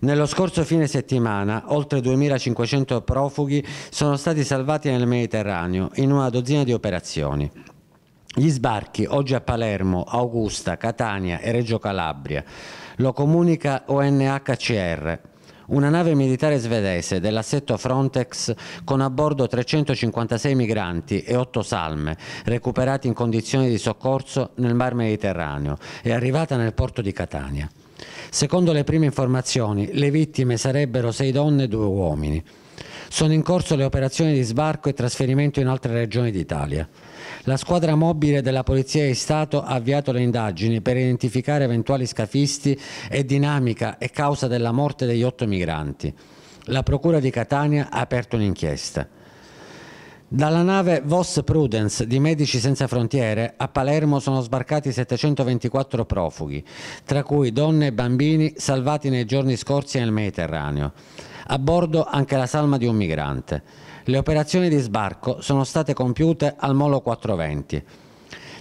Nello scorso fine settimana oltre 2.500 profughi sono stati salvati nel Mediterraneo in una dozzina di operazioni. Gli sbarchi oggi a Palermo, Augusta, Catania e Reggio Calabria. Lo comunica ONHCR. Una nave militare svedese dell'assetto Frontex con a bordo 356 migranti e 8 salme recuperati in condizioni di soccorso nel Mar Mediterraneo è arrivata nel porto di Catania. Secondo le prime informazioni, le vittime sarebbero sei donne e due uomini. Sono in corso le operazioni di sbarco e trasferimento in altre regioni d'Italia. La squadra mobile della Polizia di Stato ha avviato le indagini per identificare eventuali scafisti e dinamica e causa della morte degli otto migranti. La Procura di Catania ha aperto un'inchiesta. Dalla nave Vos Prudence di Medici Senza Frontiere a Palermo sono sbarcati 724 profughi, tra cui donne e bambini salvati nei giorni scorsi nel Mediterraneo. A bordo anche la salma di un migrante. Le operazioni di sbarco sono state compiute al Molo 420.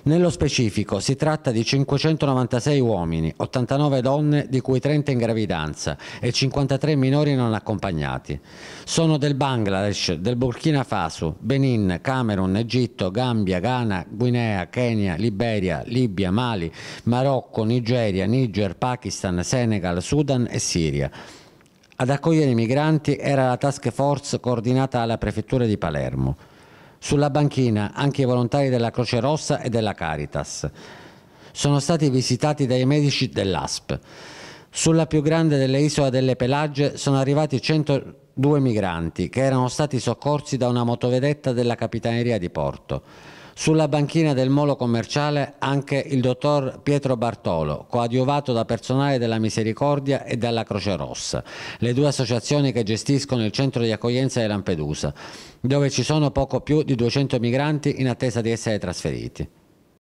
Nello specifico si tratta di 596 uomini, 89 donne di cui 30 in gravidanza e 53 minori non accompagnati. Sono del Bangladesh, del Burkina Faso, Benin, Camerun, Egitto, Gambia, Ghana, Guinea, Kenya, Liberia, Libia, Mali, Marocco, Nigeria, Niger, Pakistan, Senegal, Sudan e Siria. Ad accogliere i migranti era la task force coordinata alla prefettura di Palermo. Sulla banchina anche i volontari della Croce Rossa e della Caritas. Sono stati visitati dai medici dell'ASP. Sulla più grande delle isole delle Pelagie sono arrivati 102 migranti che erano stati soccorsi da una motovedetta della Capitaneria di Porto. Sulla banchina del molo commerciale anche il dottor Pietro Bartolo, coadiuvato da personale della Misericordia e della Croce Rossa, le due associazioni che gestiscono il centro di accoglienza di Lampedusa, dove ci sono poco più di 200 migranti in attesa di essere trasferiti.